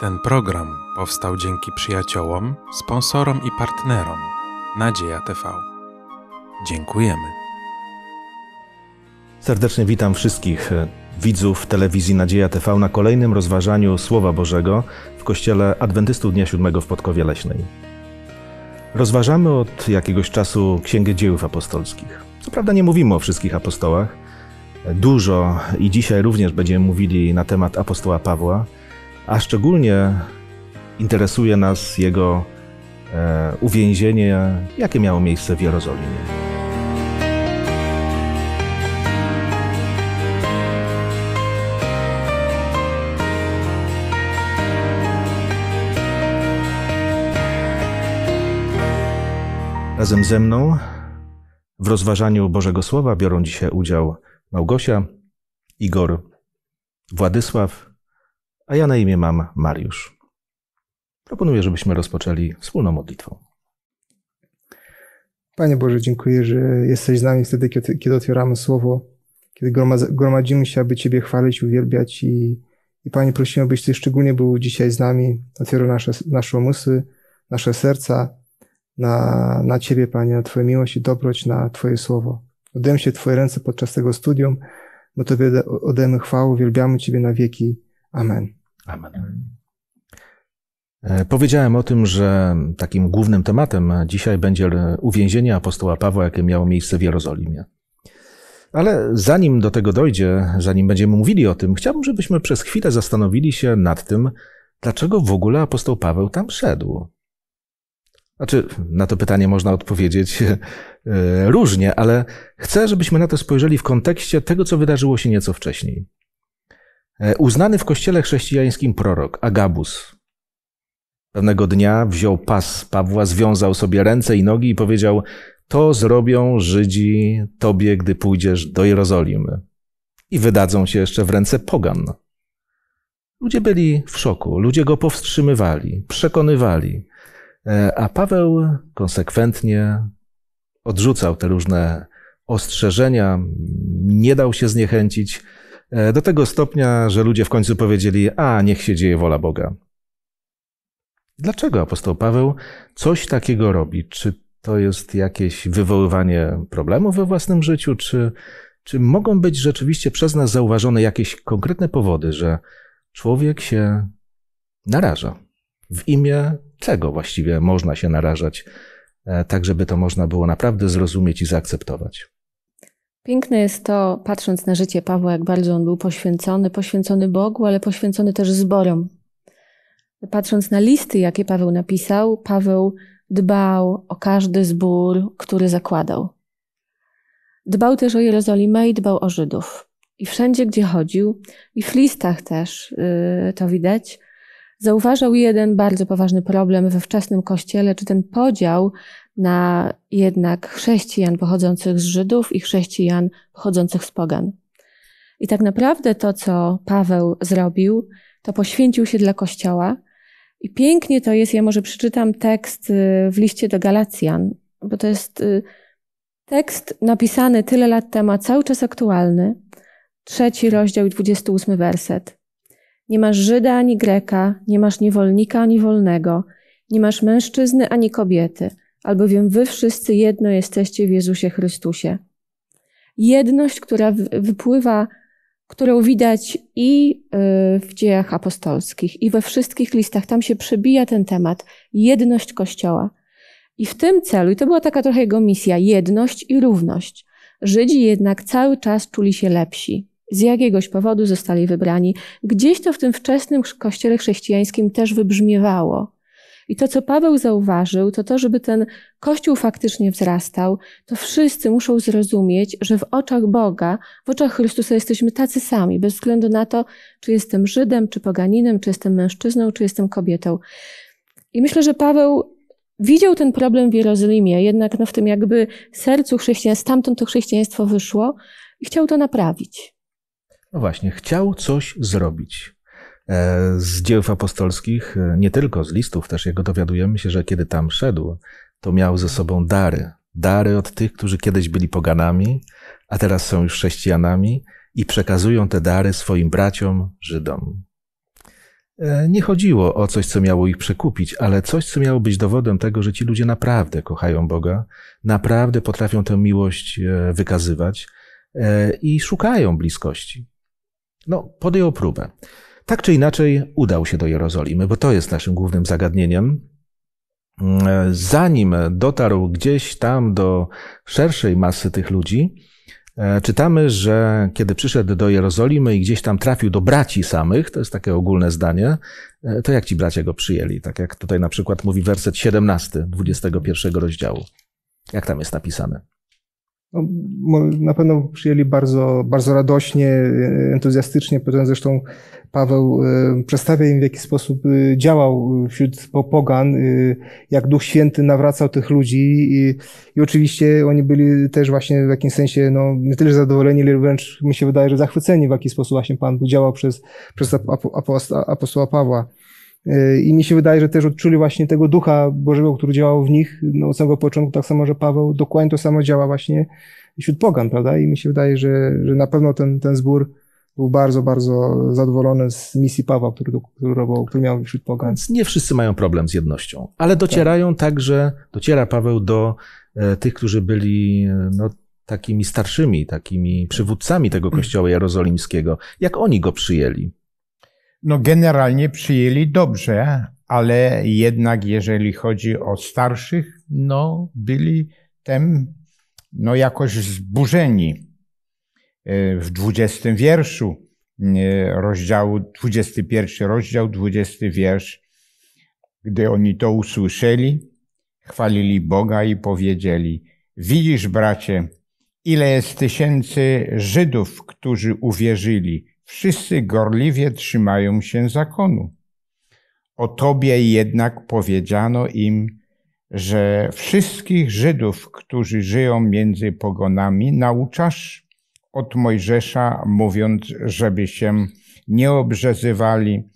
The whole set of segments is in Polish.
Ten program powstał dzięki przyjaciołom, sponsorom i partnerom Nadzieja TV. Dziękujemy. Serdecznie witam wszystkich e, widzów telewizji Nadzieja TV na kolejnym rozważaniu Słowa Bożego w Kościele Adwentystów Dnia Siódmego w Podkowie Leśnej. Rozważamy od jakiegoś czasu Księgę Dziejów Apostolskich. Co prawda nie mówimy o wszystkich apostołach, dużo i dzisiaj również będziemy mówili na temat apostoła Pawła – a szczególnie interesuje nas jego e, uwięzienie, jakie miało miejsce w Jerozolimie. Razem ze mną w rozważaniu Bożego Słowa biorą dzisiaj udział Małgosia, Igor, Władysław, a ja na imię mam Mariusz. Proponuję, żebyśmy rozpoczęli wspólną modlitwą. Panie Boże, dziękuję, że jesteś z nami wtedy, kiedy, kiedy otwieramy słowo, kiedy gromadzimy się, aby Ciebie chwalić, uwielbiać i, i Panie, prosimy, abyś Ty szczególnie był dzisiaj z nami, otwierał nasze, nasze umysły, nasze serca na, na Ciebie, Panie, na Twoją miłość i dobroć, na Twoje słowo. Oddajemy się Twoje ręce podczas tego studium, bo Tobie oddajemy chwałę, uwielbiamy Ciebie na wieki. Amen. Amen. E, powiedziałem o tym, że takim głównym tematem dzisiaj będzie uwięzienie apostoła Pawła, jakie miało miejsce w Jerozolimie. Ale zanim do tego dojdzie, zanim będziemy mówili o tym, chciałbym, żebyśmy przez chwilę zastanowili się nad tym, dlaczego w ogóle apostoł Paweł tam szedł. Znaczy, na to pytanie można odpowiedzieć e, różnie, ale chcę, żebyśmy na to spojrzeli w kontekście tego, co wydarzyło się nieco wcześniej. E, uznany w kościele chrześcijańskim prorok Agabus pewnego dnia wziął pas Pawła, związał sobie ręce i nogi i powiedział: To zrobią Żydzi tobie, gdy pójdziesz do Jerozolimy. I wydadzą się jeszcze w ręce Pogan. Ludzie byli w szoku, ludzie go powstrzymywali, przekonywali. E, a Paweł konsekwentnie odrzucał te różne ostrzeżenia, nie dał się zniechęcić E, do tego stopnia, że ludzie w końcu powiedzieli: A, niech się dzieje wola Boga. Dlaczego apostoł Paweł coś takiego robi? Czy to jest jakieś wywoływanie problemów we własnym życiu? Czy, czy mogą być rzeczywiście przez nas zauważone jakieś konkretne powody, że człowiek się naraża? W imię czego właściwie można się narażać, e, tak żeby to można było naprawdę zrozumieć i zaakceptować? Piękne jest to, patrząc na życie Pawła, jak bardzo on był poświęcony, poświęcony Bogu, ale poświęcony też zborom. Patrząc na listy, jakie Paweł napisał, Paweł dbał o każdy zbór, który zakładał. Dbał też o Jerozolimę i dbał o Żydów. I wszędzie, gdzie chodził, i w listach też yy, to widać, zauważał jeden bardzo poważny problem we wczesnym kościele, czy ten podział na jednak chrześcijan pochodzących z Żydów i chrześcijan pochodzących z Pogan. I tak naprawdę to, co Paweł zrobił, to poświęcił się dla Kościoła. I pięknie to jest, ja może przeczytam tekst y, w liście do Galacjan, bo to jest y, tekst napisany tyle lat temu, a cały czas aktualny. Trzeci rozdział i ósmy werset. Nie masz Żyda ani Greka, nie masz niewolnika ani wolnego, nie masz mężczyzny ani kobiety – albowiem wy wszyscy jedno jesteście w Jezusie Chrystusie. Jedność, która wypływa, którą widać i y, w dziejach apostolskich, i we wszystkich listach, tam się przebija ten temat, jedność Kościoła. I w tym celu, i to była taka trochę jego misja, jedność i równość. Żydzi jednak cały czas czuli się lepsi. Z jakiegoś powodu zostali wybrani. Gdzieś to w tym wczesnym kościele chrześcijańskim też wybrzmiewało i to, co Paweł zauważył, to to, żeby ten Kościół faktycznie wzrastał, to wszyscy muszą zrozumieć, że w oczach Boga, w oczach Chrystusa jesteśmy tacy sami, bez względu na to, czy jestem Żydem, czy poganinem, czy jestem mężczyzną, czy jestem kobietą. I myślę, że Paweł widział ten problem w Jerozolimie, jednak no, w tym jakby sercu chrześcijaństwa, stamtąd to chrześcijaństwo wyszło i chciał to naprawić. No właśnie, chciał coś zrobić. E, z dzieł apostolskich, e, nie tylko z listów też jego dowiadujemy się, że kiedy tam szedł, to miał ze sobą dary. Dary od tych, którzy kiedyś byli poganami, a teraz są już chrześcijanami i przekazują te dary swoim braciom, Żydom. E, nie chodziło o coś, co miało ich przekupić, ale coś, co miało być dowodem tego, że ci ludzie naprawdę kochają Boga, naprawdę potrafią tę miłość wykazywać i szukają bliskości. No, podjął próbę tak czy inaczej udał się do Jerozolimy, bo to jest naszym głównym zagadnieniem. Zanim dotarł gdzieś tam do szerszej masy tych ludzi, e, czytamy, że kiedy przyszedł do Jerozolimy i gdzieś tam trafił do braci samych, to jest takie ogólne zdanie, e, to jak ci bracia go przyjęli? Tak jak tutaj na przykład mówi werset 17, 21 rozdziału. Jak tam jest napisane? no, na pewno przyjęli bardzo, bardzo radośnie, e, entuzjastycznie. Potem zresztą Paweł e, przedstawia im, w jaki sposób e, działał wśród pogan, jak Duch Święty nawracał tych ludzi. I, i oczywiście oni byli też właśnie w jakimś sensie no, nie tyle zadowoleni, ale wręcz mi się wydaje, że zachwyceni, w jaki sposób właśnie Pan działał przez, przez apostoła Pawła. E, I mi się wydaje, że też odczuli właśnie tego ducha Bożego, który działał w nich no, od samego początku, tak samo, że Paweł dokładnie to samo działa właśnie wśród pogan, prawda? I mi się wydaje, że, że na pewno ten, ten zbór był bardzo, bardzo zadowolony z misji Pawła, który, który, robił, który miał wśród pogan. Więc nie wszyscy mają problem z jednością, ale docierają tak. także, dociera Paweł do e, tych, którzy byli e, no, takimi starszymi, takimi przywódcami tego kościoła jerozolimskiego. Jak oni go przyjęli? no generalnie przyjęli dobrze, ale jednak jeżeli chodzi o starszych, no byli tem no jakoś zburzeni. E, w 20 wierszu e, rozdziału, 21 rozdział, 20 wiersz, gdy oni to usłyszeli, chwalili Boga i powiedzieli: Widzisz, bracie, ile jest tysięcy Żydów, którzy uwierzyli, Wszyscy gorliwie trzymają się zakonu. O tobie jednak powiedziano im, że wszystkich Żydów, którzy żyją między pogonami, nauczasz od Mojżesza, mówiąc, żeby się nie obrzezywali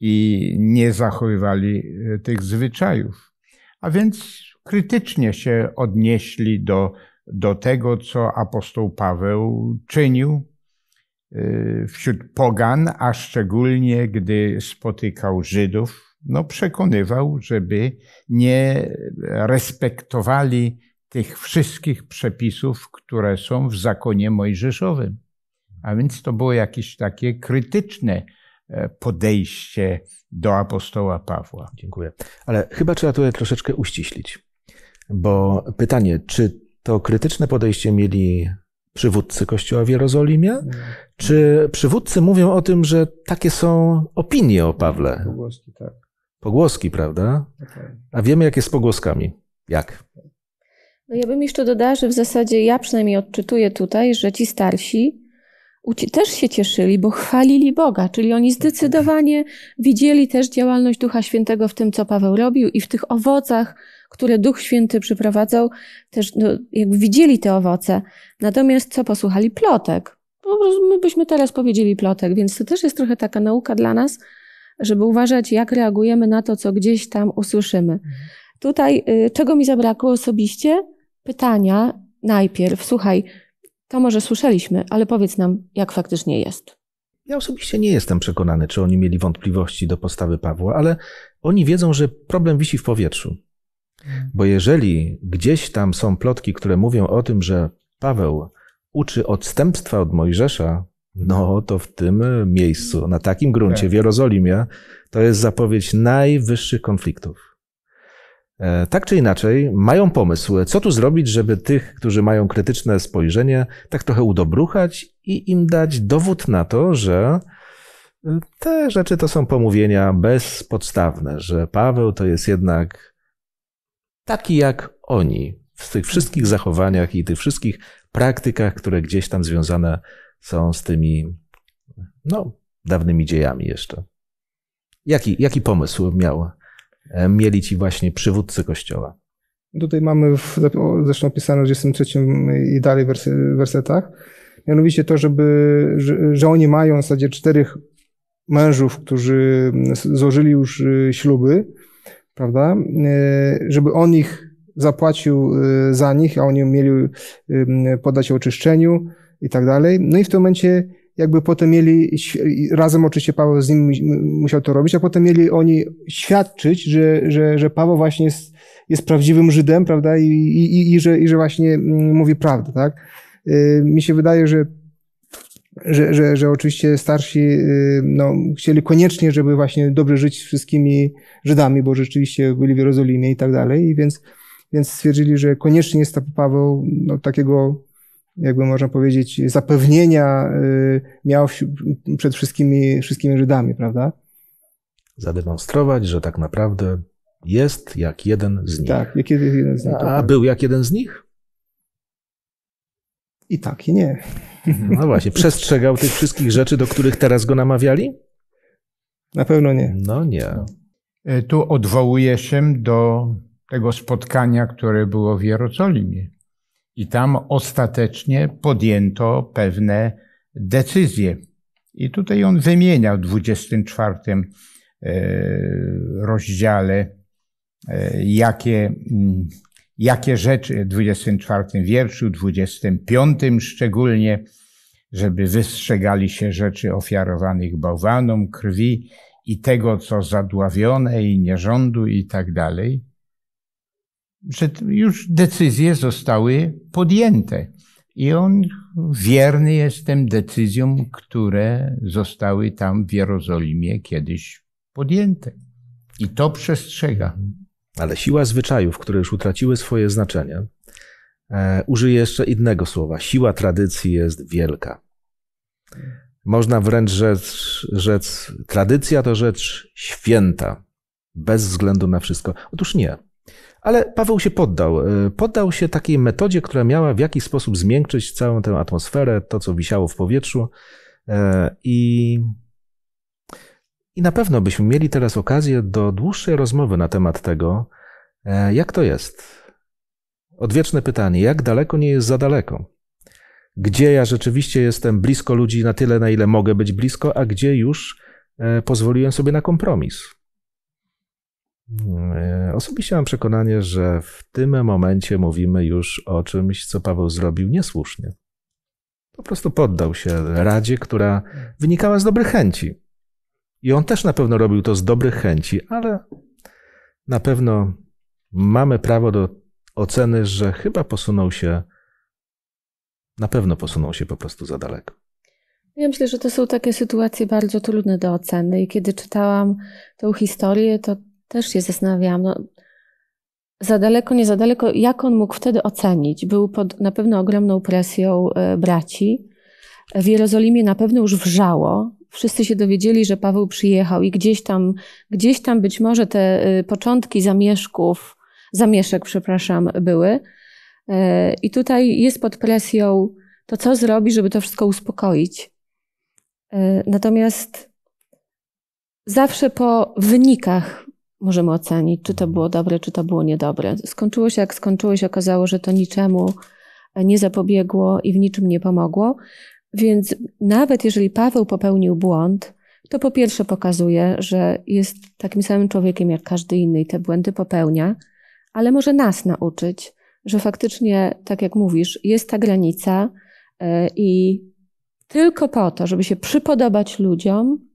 i nie zachowywali e, tych zwyczajów. A więc krytycznie się odnieśli do, do tego, co apostoł Paweł czynił, Y, wśród pogan, a szczególnie gdy spotykał Żydów, no przekonywał, żeby nie respektowali tych wszystkich przepisów, które są w zakonie mojżeszowym. A więc to było jakieś takie krytyczne e, podejście do apostoła Pawła. Dziękuję. Ale chyba trzeba tutaj troszeczkę uściślić, bo pytanie, czy to krytyczne podejście mieli przywódcy Kościoła w Jerozolimie? Mm. Czy przywódcy mówią o tym, że takie są opinie o Pawle? Pogłoski, tak. Pogłoski, prawda? Tak, tak. A wiemy, jak jest z pogłoskami. Jak? No ja bym jeszcze dodała, że w zasadzie ja przynajmniej odczytuję tutaj, że ci starsi też się cieszyli, bo chwalili Boga, czyli oni zdecydowanie widzieli też działalność Ducha Świętego w tym, co Paweł robił i w tych owocach, które Duch Święty przyprowadzał, też no, jakby widzieli te owoce. Natomiast co posłuchali? Plotek. Po prostu my byśmy teraz powiedzieli plotek, więc to też jest trochę taka nauka dla nas, żeby uważać, jak reagujemy na to, co gdzieś tam usłyszymy. Mhm. Tutaj, y, czego mi zabrakło osobiście? Pytania najpierw. Słuchaj, to może słyszeliśmy, ale powiedz nam, jak faktycznie jest. Ja osobiście nie jestem przekonany, czy oni mieli wątpliwości do postawy Pawła, ale oni wiedzą, że problem wisi w powietrzu. Bo jeżeli gdzieś tam są plotki, które mówią o tym, że Paweł uczy odstępstwa od Mojżesza, no to w tym miejscu, na takim gruncie, tak. w Jerozolimie, to jest zapowiedź najwyższych konfliktów. E, tak czy inaczej, mają pomysł, co tu zrobić, żeby tych, którzy mają krytyczne spojrzenie, tak trochę udobruchać i im dać dowód na to, że e, te rzeczy to są pomówienia bezpodstawne, że Paweł to jest jednak taki jak oni, w tych wszystkich zachowaniach i tych wszystkich praktykach, które gdzieś tam związane są z tymi no, dawnymi dziejami jeszcze. Jaki, jaki pomysł miał, e, mieli ci właśnie przywódcy Kościoła? Tutaj mamy w, zresztą opisane w 23 i dalej wersetach, mianowicie to, żeby, że, że oni mają w zasadzie czterech mężów, którzy złożyli już y, śluby, prawda? E, żeby on ich zapłacił e, za nich, a oni mieli e, podać oczyszczeniu i tak dalej. No i w tym momencie jakby potem mieli, razem oczywiście Paweł z nim musiał to robić, a potem mieli oni świadczyć, że, że, że Paweł właśnie jest, jest prawdziwym Żydem, prawda, i, i, i, i, że, i że właśnie mówi prawdę, tak. Mi się wydaje, że że, że, że oczywiście starsi y, no, chcieli koniecznie, żeby właśnie dobrze żyć z wszystkimi Żydami, bo rzeczywiście byli w Jerozolimie i tak dalej, i więc, więc stwierdzili, że koniecznie jest to Paweł no, takiego, jakby można powiedzieć, zapewnienia y, miał przed wszystkimi, wszystkimi Żydami, prawda? Zademonstrować, że tak naprawdę jest jak jeden z nich. Tak, jak jeden z nich. A, a był jak jeden z nich? I tak, i nie. Mhm, no właśnie, przestrzegał tych wszystkich rzeczy, do których teraz go namawiali? Na pewno nie. No nie. E, tu odwołuję się do tego spotkania, które było w Jerozolimie. I tam ostatecznie podjęto pewne decyzje. I tutaj on wymienia w 24 e, rozdziale, e, jakie mm, jakie rzeczy w 24 wierszu, 25 szczególnie, żeby wystrzegali się rzeczy ofiarowanych bałwanom, krwi i tego, co zadławione i nierządu i tak dalej, że już decyzje zostały podjęte. I on wierny jest tym decyzjom, które zostały tam w Jerozolimie kiedyś podjęte. I to przestrzega. Ale siła zwyczajów, które już utraciły swoje znaczenie, e, użyję jeszcze innego słowa. Siła tradycji jest wielka. Można wręcz rzec, rzec tradycja to rzecz święta, bez względu na wszystko. Otóż nie. Ale Paweł się poddał. E, poddał się takiej metodzie, która miała w jakiś sposób zmiękczyć całą tę atmosferę, to co wisiało w powietrzu. E, I i na pewno byśmy mieli teraz okazję do dłuższej rozmowy na temat tego, e, jak to jest. Odwieczne pytanie, jak daleko nie jest za daleko? Gdzie ja rzeczywiście jestem blisko ludzi na tyle, na ile mogę być blisko, a gdzie już e, pozwoliłem sobie na kompromis? Hmm, e, osobiście mam przekonanie, że w tym momencie mówimy już o czymś, co Paweł zrobił niesłusznie. Po prostu poddał się radzie, która wynikała z dobrych chęci. I on też na pewno robił to z dobrych chęci, ale na pewno mamy prawo do oceny, że chyba posunął się, na pewno posunął się po prostu za daleko. Ja myślę, że to są takie sytuacje bardzo trudne do oceny. I kiedy czytałam tą historię, to też się zastanawiałam, no, za daleko, nie za daleko, jak on mógł wtedy ocenić? Był pod na pewno ogromną presją e, braci. W Jerozolimie na pewno już wrzało, wszyscy się dowiedzieli, że Paweł przyjechał i gdzieś tam, gdzieś tam być może te y, początki zamieszków, zamieszek, przepraszam, były. Y, I tutaj jest pod presją to, co zrobi, żeby to wszystko uspokoić. Y, natomiast zawsze po wynikach możemy ocenić, czy to było dobre, czy to było niedobre. Skończyło się jak skończyło się, okazało, że to niczemu nie zapobiegło i w niczym nie pomogło. Więc nawet jeżeli Paweł popełnił błąd, to po pierwsze pokazuje, że jest takim samym człowiekiem jak każdy inny i te błędy popełnia, ale może nas nauczyć, że faktycznie, tak jak mówisz, jest ta granica e, i tylko po to, żeby się przypodobać ludziom,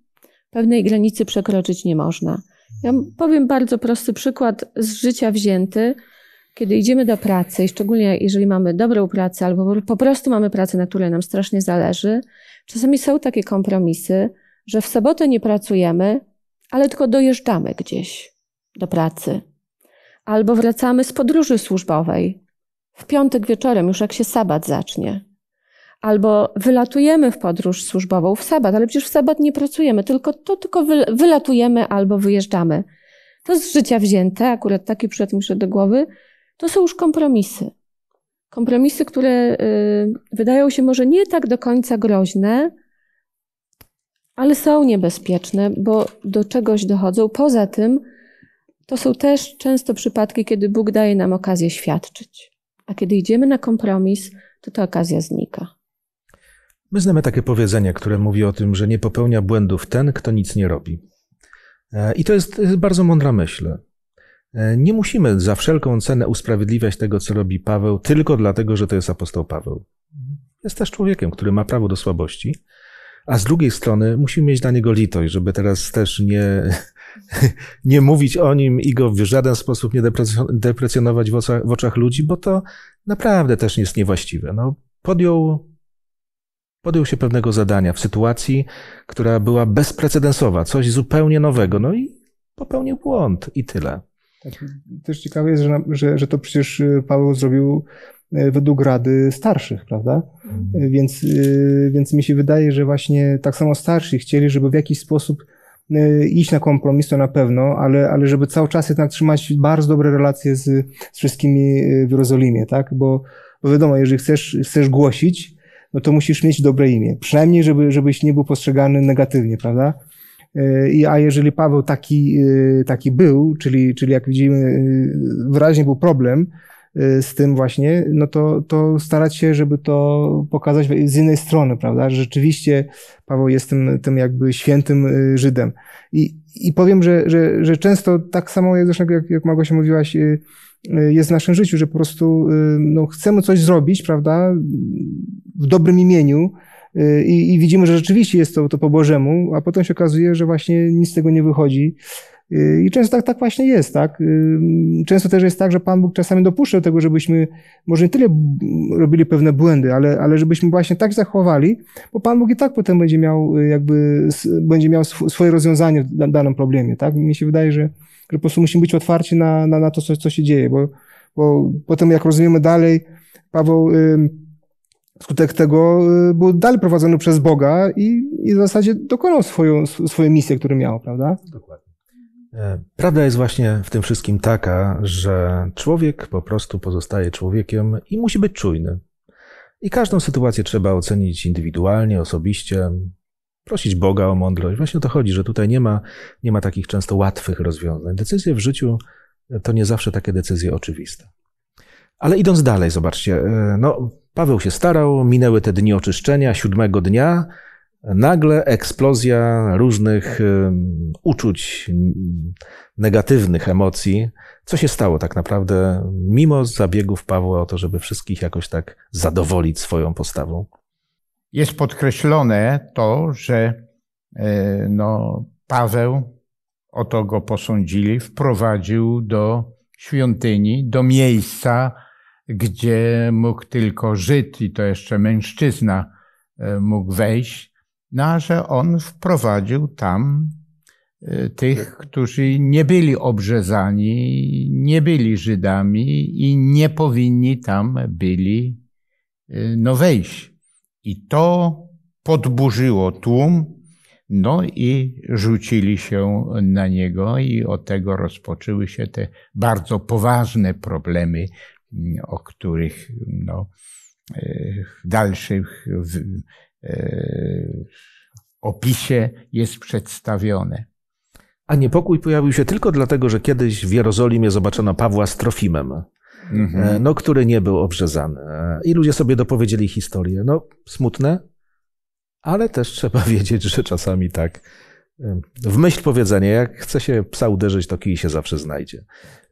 pewnej granicy przekroczyć nie można. Ja powiem bardzo prosty przykład z życia wzięty kiedy idziemy do pracy, i szczególnie jeżeli mamy dobrą pracę albo po prostu mamy pracę, na której nam strasznie zależy, czasami są takie kompromisy, że w sobotę nie pracujemy, ale tylko dojeżdżamy gdzieś do pracy. Albo wracamy z podróży służbowej w piątek wieczorem, już jak się sabat zacznie. Albo wylatujemy w podróż służbową w sabat, ale przecież w sabat nie pracujemy, tylko to tylko wylatujemy albo wyjeżdżamy. To z życia wzięte, akurat taki przykład mi przyszedł do głowy, to są już kompromisy. Kompromisy, które y, wydają się może nie tak do końca groźne, ale są niebezpieczne, bo do czegoś dochodzą. Poza tym, to są też często przypadki, kiedy Bóg daje nam okazję świadczyć. A kiedy idziemy na kompromis, to ta okazja znika. My znamy takie powiedzenie, które mówi o tym, że nie popełnia błędów ten, kto nic nie robi. E, I to jest, to jest bardzo mądra myśl. E, nie musimy za wszelką cenę usprawiedliwiać tego, co robi Paweł, tylko dlatego, że to jest apostoł Paweł. Jest też człowiekiem, który ma prawo do słabości, a z drugiej strony musimy mieć dla niego litość, żeby teraz też nie, nie mówić o nim i go w żaden sposób nie deprecjonować w oczach, w oczach ludzi, bo to naprawdę też jest niewłaściwe. No, podjął, podjął się pewnego zadania w sytuacji, która była bezprecedensowa, coś zupełnie nowego, no i popełnił błąd i tyle. Tak, też ciekawe jest, że, że, że to przecież y, Paweł zrobił y, według rady starszych, prawda? Mhm. Więc, y, więc mi się wydaje, że właśnie tak samo starsi chcieli, żeby w jakiś sposób iść na kompromis, to na pewno, ale, ale żeby cały czas jednak trzymać bardzo dobre relacje z, z wszystkimi w Jerozolimie, tak? Bo, bo wiadomo, jeżeli chcesz, chcesz głosić, no to musisz mieć dobre imię. Przynajmniej, żeby, żebyś nie był postrzegany negatywnie, prawda? A jeżeli Paweł taki, y, taki był, czyli, czyli jak widzimy, y, wyraźnie był problem y, z tym właśnie, no to, to starać się, żeby to pokazać z innej strony, prawda? Że rzeczywiście Paweł jest tym, tym jakby świętym Żydem. I, i powiem, że, że, że często tak samo zresztą jak, jak się mówiłaś, jest w naszym życiu, że po prostu no, chcemy coś zrobić, prawda, w dobrym imieniu, Y, I, i widzimy, że rzeczywiście jest to, to po Bożemu, a potem się okazuje, że właśnie nic z tego nie wychodzi. Y, I często tak, tak właśnie jest, tak? Y, często też jest tak, że Pan Bóg czasami dopuszcza do tego, żebyśmy może nie tyle robili pewne błędy, ale, ale żebyśmy właśnie tak zachowali, bo Pan Bóg i tak potem będzie miał jakby, będzie miał swoje rozwiązanie w danym problemie, tak? Mi się wydaje, że, że po prostu musimy być otwarci na, na, na to, co, co się dzieje, bo, bo potem jak rozumiemy dalej, Paweł... Yy, Skutek tego y, był dalej prowadzony przez Boga i, i w zasadzie dokonał swoją, swoją misję, które miał, prawda? Dokładnie. E, prawda jest właśnie w tym wszystkim taka, że człowiek po prostu pozostaje człowiekiem i musi być czujny. I każdą sytuację trzeba ocenić indywidualnie, osobiście, prosić Boga o mądrość. Właśnie o to chodzi, że tutaj nie ma, nie ma takich często łatwych rozwiązań. Decyzje w życiu e, to nie zawsze takie decyzje oczywiste. Ale idąc dalej, zobaczcie, e, no, Paweł się starał, minęły te dni oczyszczenia, siódmego dnia. Nagle eksplozja różnych uczuć, negatywnych emocji. Co się stało tak naprawdę, mimo zabiegów Pawła o to, żeby wszystkich jakoś tak zadowolić swoją postawą? Jest podkreślone to, że e, no, Paweł, o to go posądzili, wprowadził do świątyni, do miejsca, gdzie mógł tylko Żyd i to jeszcze mężczyzna e, mógł wejść, no a że on wprowadził tam e, tych, tak. którzy nie byli obrzezani, nie byli Żydami i nie powinni tam byli e, no wejść. I to podburzyło tłum, no i rzucili się na niego i od tego rozpoczęły się te bardzo poważne problemy o których no, w e, dalszych w, e, opisie jest przedstawione. A niepokój pojawił się tylko dlatego, że kiedyś w Jerozolimie zobaczono Pawła z Trofimem, mhm. E, no, który nie był obrzezany. I ludzie sobie dopowiedzieli historię. No, smutne, ale też trzeba wiedzieć, że czasami tak. W myśl powiedzenia, jak chce się psa uderzyć, to kij się zawsze znajdzie.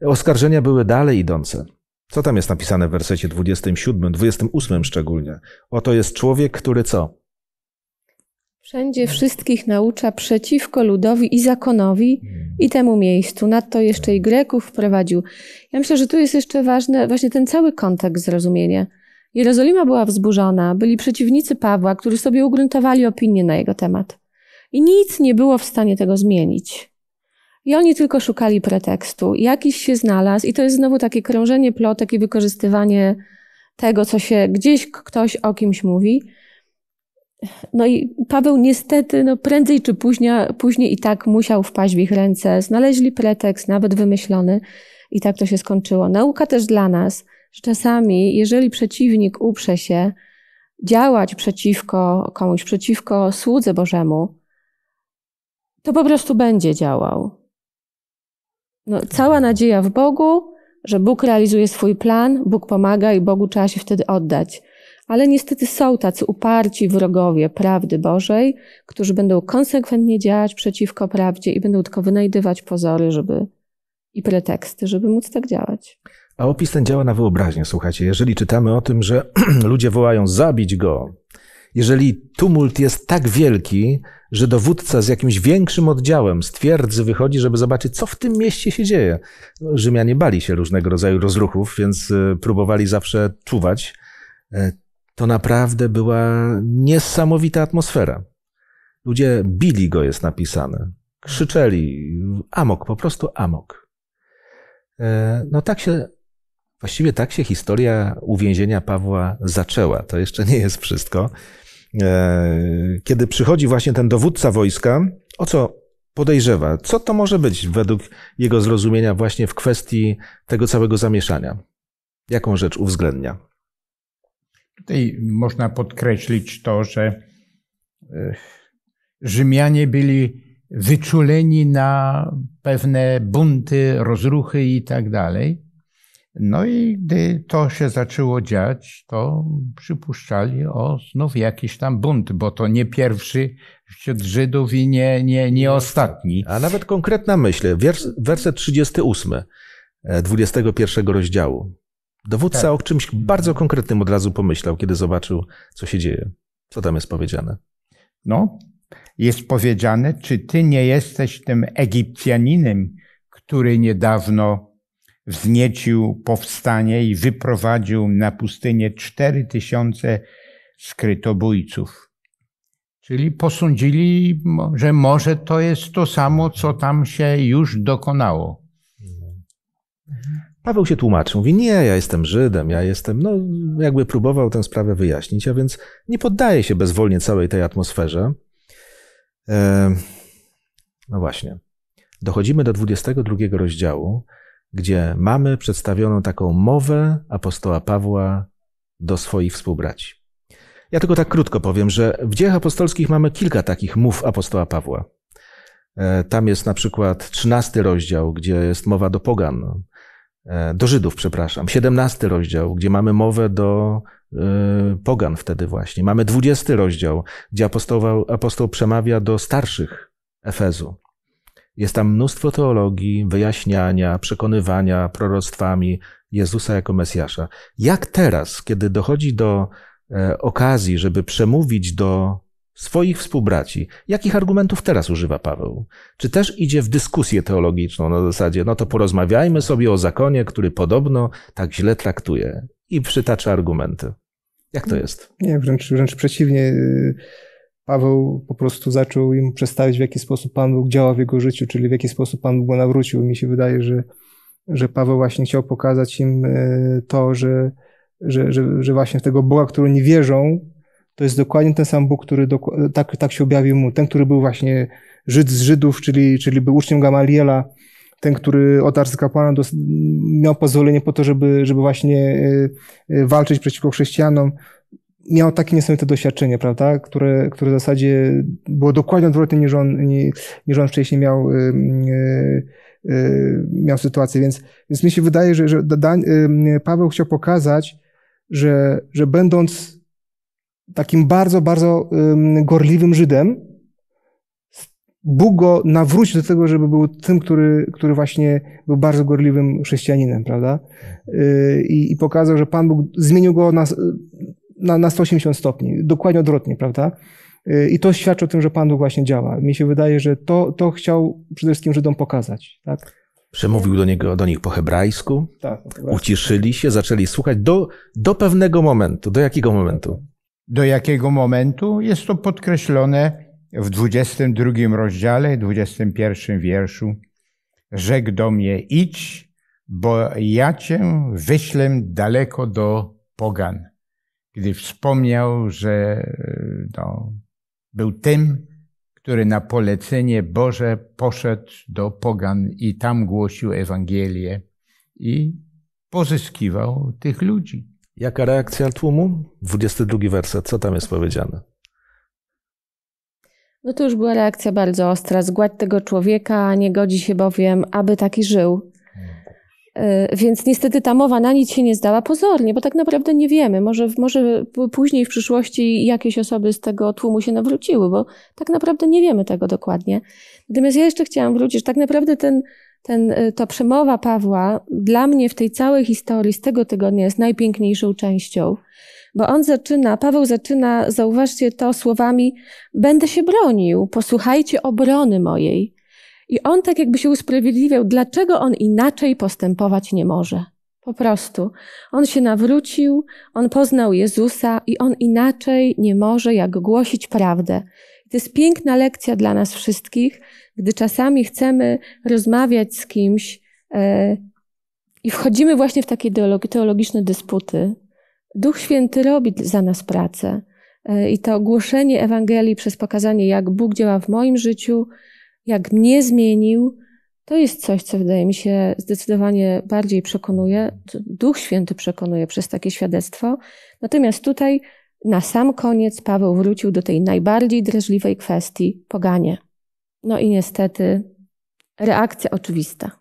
Oskarżenia były dalej idące. Co tam jest napisane w wersecie 27, 28 szczególnie? Oto jest człowiek, który co? Wszędzie wszystkich naucza przeciwko ludowi i zakonowi i temu miejscu. Nadto jeszcze i Greków wprowadził. Ja myślę, że tu jest jeszcze ważny właśnie ten cały kontekst zrozumienia. Jerozolima była wzburzona, byli przeciwnicy Pawła, którzy sobie ugruntowali opinię na jego temat. I nic nie było w stanie tego zmienić. I oni tylko szukali pretekstu. Jakiś się znalazł, i to jest znowu takie krążenie plotek i wykorzystywanie tego, co się gdzieś ktoś o kimś mówi. No i Paweł niestety, no prędzej czy później, później i tak musiał wpaść w ich ręce. Znaleźli pretekst, nawet wymyślony, i tak to się skończyło. Nauka też dla nas, że czasami, jeżeli przeciwnik uprze się działać przeciwko komuś, przeciwko słudze Bożemu, to po prostu będzie działał. No, cała nadzieja w Bogu, że Bóg realizuje swój plan, Bóg pomaga i Bogu trzeba się wtedy oddać. Ale niestety są tacy uparci wrogowie prawdy Bożej, którzy będą konsekwentnie działać przeciwko prawdzie i będą tylko wynajdywać pozory żeby, i preteksty, żeby móc tak działać. A opis ten działa na wyobraźnię, słuchajcie. Jeżeli czytamy o tym, że ludzie wołają zabić go, jeżeli tumult jest tak wielki, że dowódca z jakimś większym oddziałem z twierdzy wychodzi, żeby zobaczyć, co w tym mieście się dzieje. No, Rzymianie bali się różnego rodzaju rozruchów, więc e, próbowali zawsze czuwać. E, to naprawdę była niesamowita atmosfera. Ludzie bili go, jest napisane. Krzyczeli. Amok, po prostu amok. E, no tak się, właściwie tak się historia uwięzienia Pawła zaczęła. To jeszcze nie jest wszystko. E, kiedy przychodzi właśnie ten dowódca wojska, o co podejrzewa? Co to może być według jego zrozumienia właśnie w kwestii tego całego zamieszania? Jaką rzecz uwzględnia? Tutaj można podkreślić to, że e, Rzymianie byli wyczuleni na pewne bunty, rozruchy i tak dalej. No i gdy to się zaczęło dziać, to przypuszczali o znów jakiś tam bunt, bo to nie pierwszy wśród Żydów i nie, nie, nie ostatni. A nawet konkretna myśl, wers, werset 38 21 e, rozdziału. Dowódca tak. o czymś bardzo konkretnym od razu pomyślał, kiedy zobaczył, co się dzieje. Co tam jest powiedziane? No, jest powiedziane, czy ty nie jesteś tym Egipcjaninem, który niedawno wzniecił powstanie i wyprowadził na pustynię cztery tysiące skrytobójców. Czyli posądzili, że może to jest to samo, co tam się już dokonało. Mhm. Paweł się tłumaczył, mówi, nie, ja jestem Żydem, ja jestem, no jakby próbował tę sprawę wyjaśnić, a więc nie poddaje się bezwolnie całej tej atmosferze. E, no właśnie. Dochodzimy do 22 rozdziału, gdzie mamy przedstawioną taką mowę apostoła Pawła do swoich współbraci. Ja tylko tak krótko powiem, że w dziejach apostolskich mamy kilka takich mów apostoła Pawła. E, tam jest na przykład 13 rozdział, gdzie jest mowa do pogan, e, do Żydów, przepraszam. 17 rozdział, gdzie mamy mowę do e, pogan wtedy właśnie. Mamy 20 rozdział, gdzie apostoł, apostoł przemawia do starszych Efezu. Jest tam mnóstwo teologii, wyjaśniania, przekonywania proroctwami Jezusa jako Mesjasza. Jak teraz, kiedy dochodzi do e, okazji, żeby przemówić do swoich współbraci, jakich argumentów teraz używa Paweł? Czy też idzie w dyskusję teologiczną na zasadzie, no to porozmawiajmy sobie o zakonie, który podobno tak źle traktuje i przytacza argumenty? Jak to jest? Nie, wręcz, wręcz przeciwnie. Paweł po prostu zaczął im przedstawić, w jaki sposób Pan Bóg działa w jego życiu, czyli w jaki sposób Pan Bóg go nawrócił. Mi się wydaje, że, że Paweł właśnie chciał pokazać im e, to, że, że, że, że właśnie w tego Boga, który nie wierzą, to jest dokładnie ten sam Bóg, który do, tak, tak się objawił mu. Ten, który był właśnie Żyd z Żydów, czyli, czyli był uczniem Gamaliela, ten, który od arcykapłana miał pozwolenie po to, żeby, żeby właśnie e, e, walczyć przeciwko chrześcijanom, miał takie niesamowite doświadczenie, prawda, które, które w zasadzie było dokładnie odwrotne niż on, niż on wcześniej miał, y, y, y, miał sytuację. Więc, więc mi się wydaje, że, że Paweł chciał pokazać, że, że będąc takim bardzo, bardzo gorliwym Żydem, Bóg go nawrócił do tego, żeby był tym, który, który właśnie był bardzo gorliwym chrześcijaninem, prawda? I pokazał, że Pan Bóg zmienił go na na, na 180 stopni, dokładnie odwrotnie, prawda? Y, I to świadczy o tym, że Pan Bóg właśnie działa. Mi się wydaje, że to, to chciał przede wszystkim Żydom pokazać. Tak? Przemówił do, niego, do nich po hebrajsku, tak, hebrajsku. uciszyli się, zaczęli słuchać do, do pewnego momentu. Do jakiego momentu? Do jakiego momentu? Jest to podkreślone w 22 rozdziale, 21 wierszu. Rzekł do mnie, idź, bo ja cię wyślę daleko do pogan gdy wspomniał, że e, no, był tym, który na polecenie Boże poszedł do Pogan i tam głosił Ewangelię i pozyskiwał tych ludzi. Jaka reakcja tłumu? 22 werset, co tam jest powiedziane? No to już była reakcja bardzo ostra. Zgładź tego człowieka, nie godzi się bowiem, aby taki żył. E, więc niestety ta mowa na nic się nie zdała pozornie, bo tak naprawdę nie wiemy. Może, może później w przyszłości jakieś osoby z tego tłumu się nawróciły, bo tak naprawdę nie wiemy tego dokładnie. Natomiast ja jeszcze chciałam wrócić, że tak naprawdę ten, ten, e, ta przemowa Pawła dla mnie w tej całej historii z tego tygodnia jest najpiękniejszą częścią, bo on zaczyna, Paweł zaczyna, zauważcie to słowami, będę się bronił, posłuchajcie obrony mojej. I on tak jakby się usprawiedliwiał, dlaczego on inaczej postępować nie może. Po prostu. On się nawrócił, on poznał Jezusa i on inaczej nie może jak głosić prawdę. To jest piękna lekcja dla nas wszystkich, gdy czasami chcemy rozmawiać z kimś yy, i wchodzimy właśnie w takie teologiczne dysputy. Duch Święty robi za nas pracę. E, I to ogłoszenie Ewangelii przez pokazanie, jak Bóg działa w moim życiu, jak mnie zmienił, to jest coś, co wydaje mi się zdecydowanie bardziej przekonuje, Duch Święty przekonuje przez takie świadectwo. Natomiast tutaj na sam koniec Paweł wrócił do tej najbardziej drażliwej kwestii poganie. No i niestety reakcja oczywista.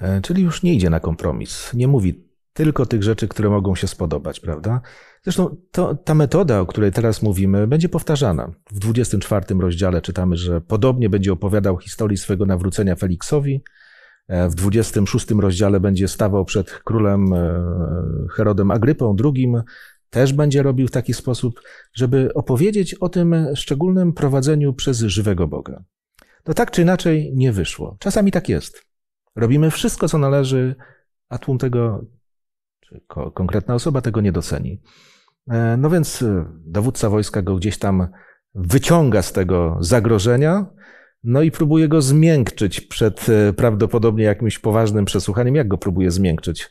E, czyli już nie idzie na kompromis. Nie mówi tylko tych rzeczy, które mogą się spodobać, prawda? Zresztą to, ta metoda, o której teraz mówimy, będzie powtarzana. W 24 rozdziale czytamy, że podobnie będzie opowiadał historii swego nawrócenia Feliksowi. E, w 26 rozdziale będzie stawał przed królem e, Herodem Agrypą II. Też będzie robił w taki sposób, żeby opowiedzieć o tym szczególnym prowadzeniu przez żywego Boga. No tak czy inaczej nie wyszło. Czasami tak jest. Robimy wszystko, co należy, a tłum tego czy ko konkretna osoba tego nie doceni. E, no więc e, dowódca wojska go gdzieś tam wyciąga z tego zagrożenia, no i próbuje go zmiękczyć przed e, prawdopodobnie jakimś poważnym przesłuchaniem. Jak go próbuje zmiękczyć?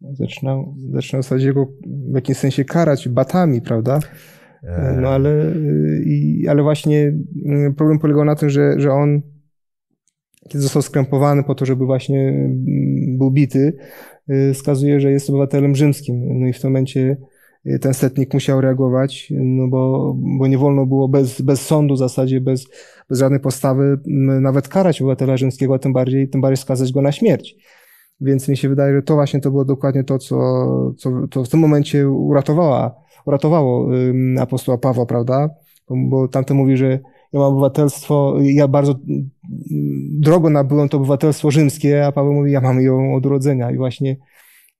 Zaczyna, zaczyna w zasadzie go w jakimś sensie karać batami, prawda? No ale, ale właśnie mm, problem polegał na tym, że, że on kiedy został skrępowany po to, żeby właśnie mm, był bity, Y, wskazuje, że jest obywatelem rzymskim. No i w tym momencie y, ten setnik musiał reagować, no bo, bo nie wolno było bez, bez sądu w zasadzie, bez, bez żadnej postawy nawet karać obywatela rzymskiego, a tym bardziej, tym bardziej skazać go na śmierć. Więc mi się wydaje, że to właśnie to było dokładnie to, co, co to w tym momencie uratowała, uratowało apostoła Pawła, prawda? Bo, bo tamten mówi, że ja mam obywatelstwo, ja bardzo mm, drogo nabyłem to obywatelstwo rzymskie, a Paweł mówi, ja mam ją od urodzenia. I właśnie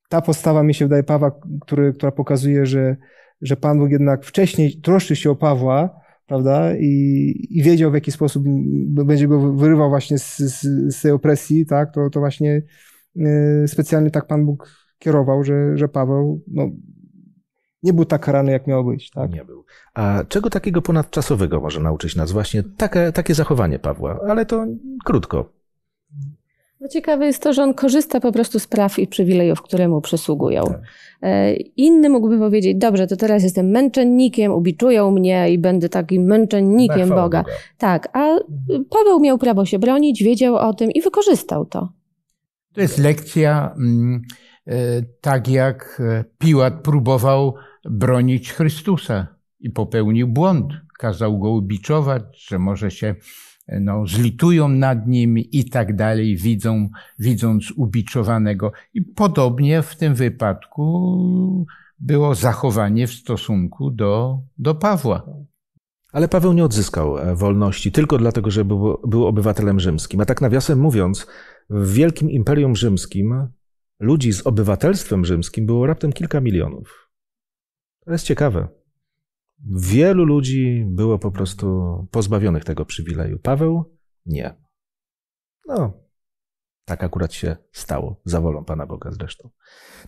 ta postawa mi się wydaje Pawła, który, która pokazuje, że, że Pan Bóg jednak wcześniej troszczy się o Pawła, prawda, i, i wiedział w jaki sposób będzie go wyrywał właśnie z, z, z tej opresji, tak, to, to właśnie y, specjalnie tak Pan Bóg kierował, że, że Paweł no, nie był tak karany, jak miał być. Tak? Nie był. A czego takiego ponadczasowego może nauczyć nas właśnie takie, takie zachowanie Pawła? Ale to krótko. No ciekawe jest to, że on korzysta po prostu z praw i przywilejów, które mu przysługują. Tak. E, inny mógłby powiedzieć, dobrze, to teraz jestem męczennikiem, ubiczują mnie i będę takim męczennikiem Boga. Boga. Tak, a Paweł miał prawo się bronić, wiedział o tym i wykorzystał to. To jest lekcja, mm, e, tak jak e, Piłat próbował bronić Chrystusa i popełnił błąd. Kazał go ubiczować, że może się no, zlitują nad nim i tak dalej, widzą, widząc ubiczowanego. I podobnie w tym wypadku było zachowanie w stosunku do, do Pawła. Ale Paweł nie odzyskał e, wolności tylko dlatego, że był, był obywatelem rzymskim. A tak nawiasem mówiąc, w Wielkim Imperium Rzymskim ludzi z obywatelstwem rzymskim było raptem kilka milionów. To jest ciekawe. Wielu ludzi było po prostu pozbawionych tego przywileju. Paweł nie. No, tak akurat się stało, za wolą Pana Boga zresztą.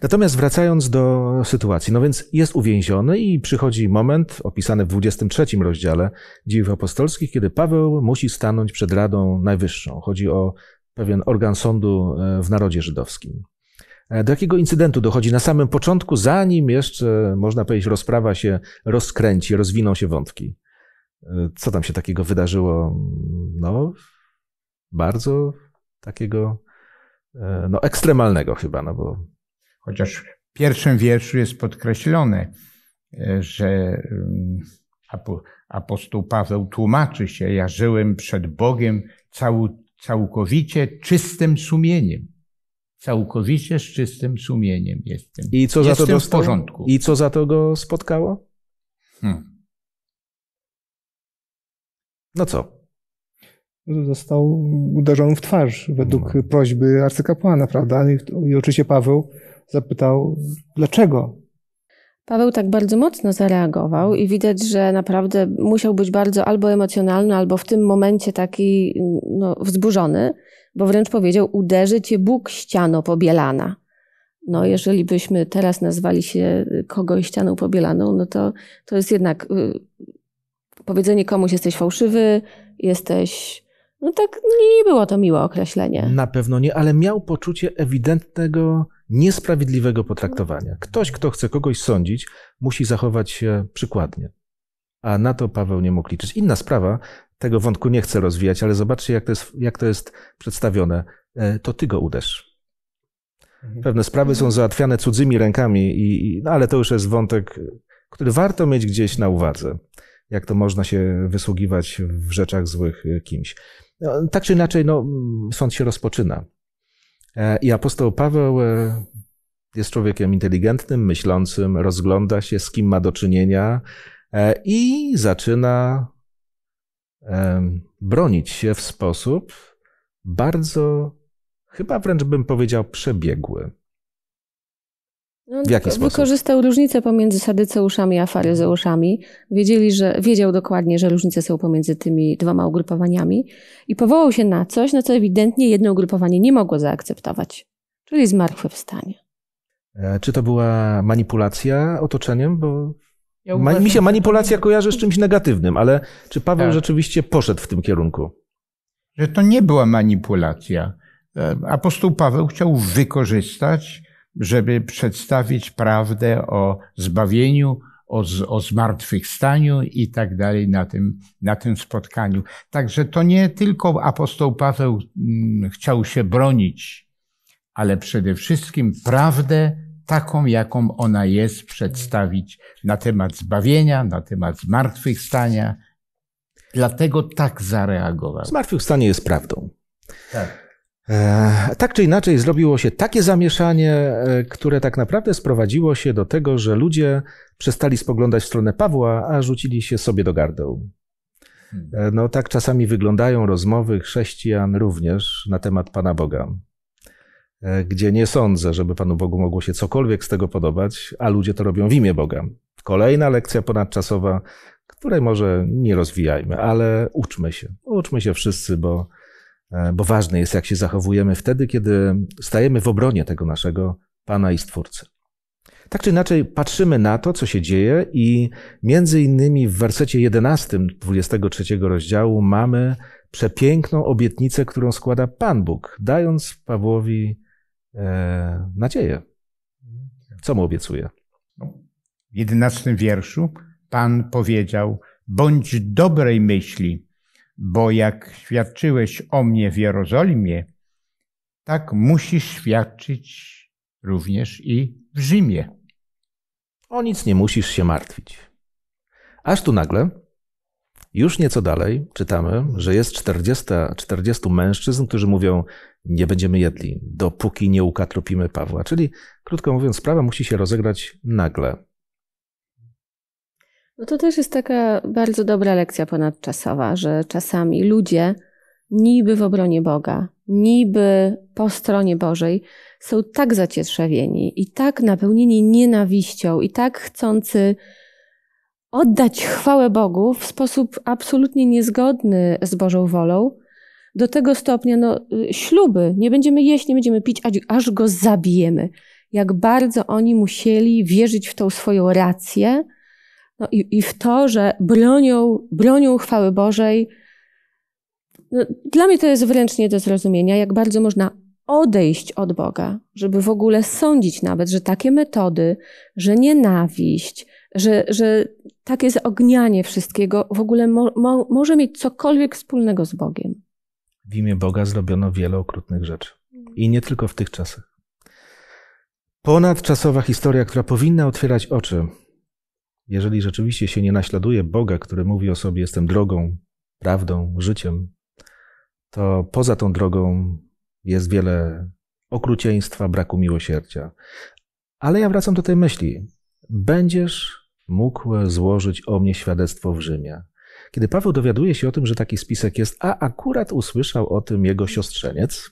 Natomiast wracając do sytuacji, no więc jest uwięziony i przychodzi moment opisany w 23 rozdziale Dziejów Apostolskich, kiedy Paweł musi stanąć przed Radą Najwyższą. Chodzi o pewien organ sądu e, w narodzie żydowskim. E, do jakiego incydentu dochodzi na samym początku, zanim jeszcze, można powiedzieć, rozprawa się rozkręci, rozwiną się wątki? E, co tam się takiego wydarzyło? No, bardzo takiego, e, no, ekstremalnego chyba, no bo. Chociaż w pierwszym wierszu jest podkreślone, że mm, apostoł Paweł tłumaczy się: Ja żyłem przed Bogiem całkowicie czystym sumieniem całkowicie z czystym sumieniem jestem. I co jestem za to dostał? w porządku. I co za to go spotkało? Hmm. No co? Został uderzony w twarz według no. prośby arcykapłana, prawda? I, I oczywiście Paweł zapytał, dlaczego? Paweł tak bardzo mocno zareagował i widać, że naprawdę musiał być bardzo albo emocjonalny, albo w tym momencie taki no, wzburzony bo wręcz powiedział: Uderzy cię Bóg ściano pobielana. No, jeżeli byśmy teraz nazwali się y, kogoś ścianą pobielaną, no to, to jest jednak y, powiedzenie komuś: jesteś fałszywy, jesteś. No tak, no nie było to miłe określenie. Na pewno nie, ale miał poczucie ewidentnego niesprawiedliwego potraktowania. Ktoś, kto chce kogoś sądzić, musi zachować się przykładnie. A na to Paweł nie mógł liczyć. Inna sprawa, tego wątku nie chcę rozwijać, ale zobaczcie, jak to jest, jak to jest przedstawione. E, to ty go uderz. Mhm. Pewne sprawy są załatwiane cudzymi rękami, i, no ale to już jest wątek, który warto mieć gdzieś na uwadze. Jak to można się wysługiwać w rzeczach złych e, kimś. No, tak czy inaczej, no, sąd się rozpoczyna. E, I apostoł Paweł jest człowiekiem inteligentnym, myślącym, rozgląda się, z kim ma do czynienia i zaczyna bronić się w sposób bardzo, chyba wręcz bym powiedział, przebiegły. No, w jaki sposób? Wykorzystał różnicę pomiędzy sadyceuszami a faryzeuszami. Wiedzieli, że, wiedział dokładnie, że różnice są pomiędzy tymi dwoma ugrupowaniami i powołał się na coś, na co ewidentnie jedno ugrupowanie nie mogło zaakceptować, czyli zmartwychwstanie. E, czy to była manipulacja otoczeniem? Bo ja Mi się manipulacja kojarzy z czymś negatywnym, ale czy Paweł tak. rzeczywiście poszedł w tym kierunku? Że to nie była manipulacja. E, apostoł Paweł chciał wykorzystać, żeby przedstawić prawdę o zbawieniu, o, z, o zmartwychwstaniu i tak dalej na tym, na tym spotkaniu. Także to nie tylko apostoł Paweł mm, chciał się bronić, ale przede wszystkim prawdę taką, jaką ona jest, przedstawić na temat zbawienia, na temat zmartwychwstania. Dlatego tak zareagował. Zmartwychwstanie jest prawdą. Tak. E, tak czy inaczej zrobiło się takie zamieszanie, e, które tak naprawdę sprowadziło się do tego, że ludzie przestali spoglądać w stronę Pawła, a rzucili się sobie do gardeł. Hmm. E, no tak czasami wyglądają rozmowy chrześcijan również na temat Pana Boga. E, gdzie nie sądzę, żeby Panu Bogu mogło się cokolwiek z tego podobać, a ludzie to robią w imię Boga. Kolejna lekcja ponadczasowa, której może nie rozwijajmy, ale uczmy się. Uczmy się wszyscy, bo, e, bo ważne jest, jak się zachowujemy wtedy, kiedy stajemy w obronie tego naszego Pana i Stwórcy. Tak czy inaczej, patrzymy na to, co się dzieje, i między innymi w wersecie 11 23 rozdziału mamy przepiękną obietnicę, którą składa Pan Bóg, dając Pawłowi E, nadzieję. Co mu obiecuje? No, w jedenastym wierszu Pan powiedział: Bądź dobrej myśli, bo jak świadczyłeś o mnie w Jerozolimie, tak musisz świadczyć również i w Rzymie. O nic nie musisz się martwić. Aż tu nagle już nieco dalej czytamy, że jest 40, 40 mężczyzn, którzy mówią: Nie będziemy jedli, dopóki nie ukatrupimy Pawła. Czyli, krótko mówiąc, sprawa musi się rozegrać nagle. No to też jest taka bardzo dobra lekcja ponadczasowa, że czasami ludzie, niby w obronie Boga, niby po stronie Bożej, są tak zacietrzewieni i tak napełnieni nienawiścią i tak chcący oddać chwałę Bogu w sposób absolutnie niezgodny z Bożą wolą. Do tego stopnia, no, śluby, nie będziemy jeść, nie będziemy pić, aż go zabijemy. Jak bardzo oni musieli wierzyć w tą swoją rację no i, i w to, że bronią, bronią chwały Bożej. No, dla mnie to jest wręcz nie do zrozumienia, jak bardzo można odejść od Boga, żeby w ogóle sądzić nawet, że takie metody, że nienawiść, że, że takie zognianie wszystkiego w ogóle mo, mo, może mieć cokolwiek wspólnego z Bogiem. W imię Boga zrobiono wiele okrutnych rzeczy. I nie tylko w tych czasach. Ponadczasowa historia, która powinna otwierać oczy, jeżeli rzeczywiście się nie naśladuje Boga, który mówi o sobie: Jestem drogą, prawdą, życiem, to poza tą drogą jest wiele okrucieństwa, braku miłosierdzia. Ale ja wracam do tej myśli. Będziesz mógł złożyć o mnie świadectwo w Rzymie. Kiedy Paweł dowiaduje się o tym, że taki spisek jest, a akurat usłyszał o tym jego siostrzeniec,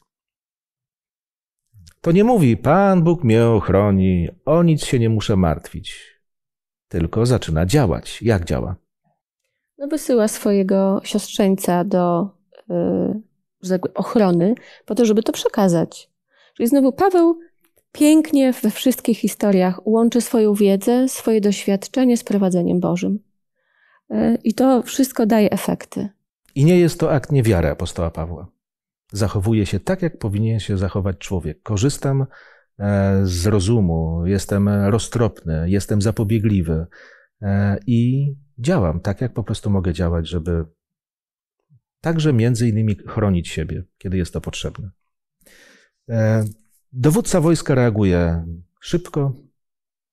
to nie mówi: Pan Bóg mnie ochroni, o nic się nie muszę martwić. Tylko zaczyna działać. Jak działa? No, wysyła swojego siostrzeńca do yy, ochrony po to, żeby to przekazać. Czyli znowu Paweł pięknie we wszystkich historiach łączy swoją wiedzę, swoje doświadczenie z prowadzeniem Bożym. E, I to wszystko daje efekty. I nie jest to akt niewiary apostoła Pawła. Zachowuje się tak, jak powinien się zachować człowiek. Korzystam e, z rozumu, jestem roztropny, jestem zapobiegliwy e, i działam tak, jak po prostu mogę działać, żeby także między innymi chronić siebie, kiedy jest to potrzebne. Dowódca wojska reaguje szybko,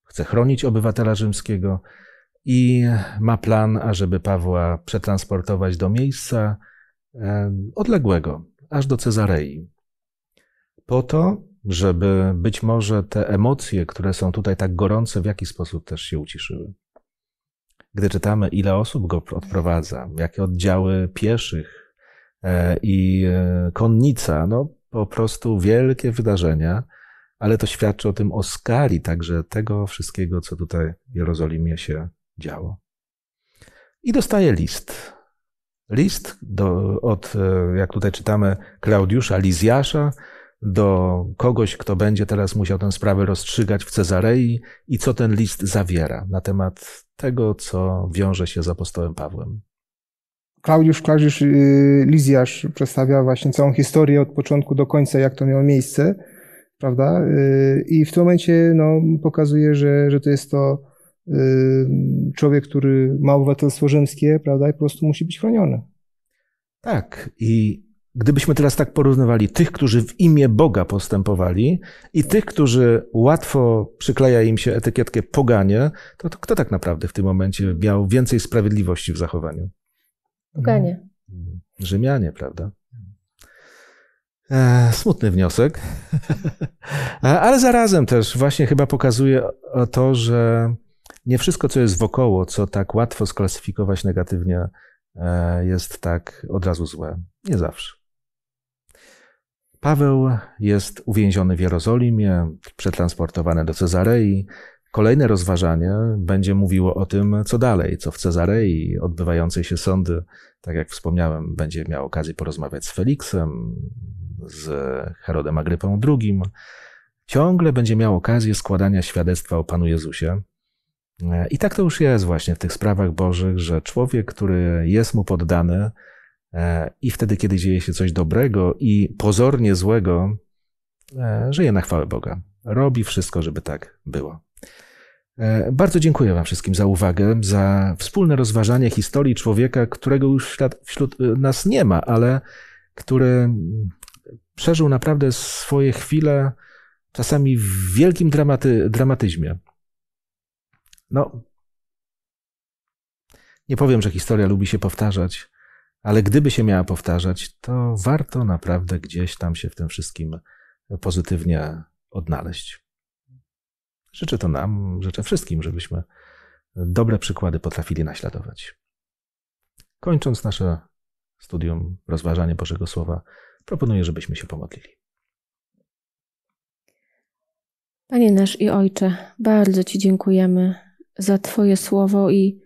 chce chronić obywatela rzymskiego i ma plan, ażeby Pawła przetransportować do miejsca odległego, aż do Cezarei. Po to, żeby być może te emocje, które są tutaj tak gorące, w jaki sposób też się uciszyły. Gdy czytamy, ile osób go odprowadza, jakie oddziały pieszych e, i e, konnica, no po prostu wielkie wydarzenia, ale to świadczy o tym o skali także tego wszystkiego, co tutaj w Jerozolimie się działo. I dostaje list. List do, od, e, jak tutaj czytamy, Klaudiusza Lizjasza do kogoś, kto będzie teraz musiał tę sprawę rozstrzygać w Cezarei i co ten list zawiera na temat tego, co wiąże się z apostołem Pawłem. Klaudiusz, Klaudiusz y, Lizjasz przedstawia właśnie całą historię od początku do końca, jak to miało miejsce, prawda? Y, I w tym momencie no, pokazuje, że, że to jest to y, człowiek, który ma obywatelstwo rzymskie, prawda, i po prostu musi być chroniony. Tak. I gdybyśmy teraz tak porównywali tych, którzy w imię Boga postępowali i tych, którzy łatwo przykleja im się etykietkę poganie, to, to kto tak naprawdę w tym momencie miał więcej sprawiedliwości w zachowaniu? Poganie. Mm. Rzymianie, prawda? E, smutny wniosek, e, ale zarazem też właśnie chyba pokazuje to, że nie wszystko, co jest wokoło, co tak łatwo sklasyfikować negatywnie, e, jest tak od razu złe. Nie zawsze. Paweł jest uwięziony w Jerozolimie, przetransportowany do Cezarei, Kolejne rozważanie będzie mówiło o tym, co dalej, co w Cezarei, odbywającej się sądy. Tak jak wspomniałem, będzie miał okazję porozmawiać z Feliksem, z Herodem Agrypą II. Ciągle będzie miał okazję składania świadectwa o Panu Jezusie. I tak to już jest właśnie w tych sprawach Bożych, że człowiek, który jest mu poddany, e, i wtedy, kiedy dzieje się coś dobrego i pozornie złego, e, żyje na chwałę Boga. Robi wszystko, żeby tak było. E, bardzo dziękuję Wam wszystkim za uwagę, za wspólne rozważanie historii człowieka, którego już wśród e, nas nie ma, ale który mm, przeżył naprawdę swoje chwile, czasami w wielkim dramaty, dramatyzmie. No, nie powiem, że historia lubi się powtarzać, ale gdyby się miała powtarzać, to warto naprawdę gdzieś tam się w tym wszystkim pozytywnie odnaleźć. Życzę to nam, życzę wszystkim, żebyśmy dobre przykłady potrafili naśladować. Kończąc nasze studium, rozważanie Bożego Słowa, proponuję, żebyśmy się pomodlili. Panie nasz i Ojcze, bardzo Ci dziękujemy za Twoje słowo i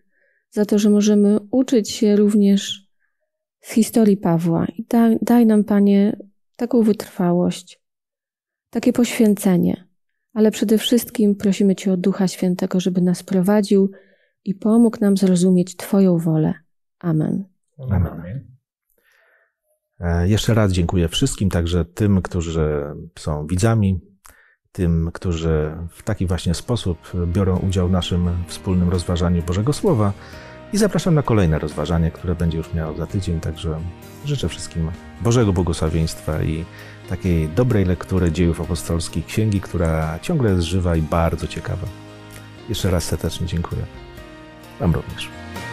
za to, że możemy uczyć się również z historii Pawła. I daj, daj nam, Panie, taką wytrwałość, takie poświęcenie ale przede wszystkim prosimy Cię o Ducha Świętego, żeby nas prowadził i pomógł nam zrozumieć Twoją wolę. Amen. Amen. E, jeszcze raz dziękuję wszystkim, także tym, którzy są widzami, tym, którzy w taki właśnie sposób biorą udział w naszym wspólnym rozważaniu Bożego Słowa. I zapraszam na kolejne rozważanie, które będzie już miało za tydzień. Także życzę wszystkim Bożego błogosławieństwa i takiej dobrej lektury dziejów apostolskich, księgi, która ciągle jest żywa i bardzo ciekawa. Jeszcze raz serdecznie dziękuję. Wam również.